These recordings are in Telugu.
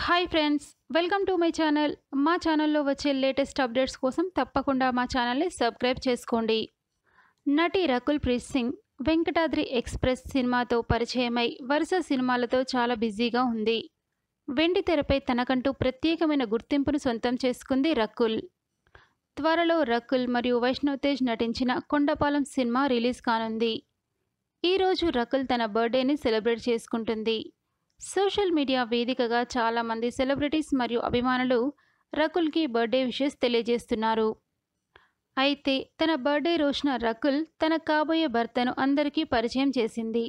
hi friends welcome to my channel మా ఛానల్లో వచ్చే లేటెస్ట్ అప్డేట్స్ కోసం తప్పకుండా మా ఛానల్ని సబ్స్క్రైబ్ చేసుకోండి నటి రకుల్ ప్రీత్ సింగ్ వెంకటాద్రి ఎక్స్ప్రెస్ సినిమాతో పరిచయమై వరుస సినిమాలతో చాలా బిజీగా ఉంది వెండి తెరపై తనకంటూ ప్రత్యేకమైన గుర్తింపును సొంతం చేసుకుంది రకుల్ త్వరలో రకుల్ మరియు వైష్ణవ్ తేజ్ నటించిన కొండపాలెం సినిమా రిలీజ్ కానుంది ఈరోజు రకుల్ తన బర్త్డేని సెలబ్రేట్ చేసుకుంటుంది సోషల్ మీడియా వేదికగా చాలామంది సెలబ్రిటీస్ మరియు అభిమానులు రకుల్కి బర్త్డే విషెస్ తెలియజేస్తున్నారు అయితే తన బర్త్డే రోజున రకుల్ తన కాబోయే భర్తను అందరికీ పరిచయం చేసింది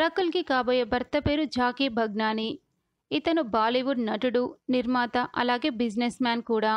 రకుల్కి కాబోయే భర్త పేరు జాకీ భగ్నాని ఇతను బాలీవుడ్ నటుడు నిర్మాత అలాగే బిజినెస్ మ్యాన్ కూడా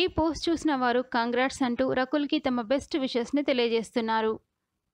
ఈ పోస్ట్ చూసిన వారు కంగ్రాట్స్ అంటూ రకుల్కి తమ బెస్ట్ విషెస్ని తెలియజేస్తున్నారు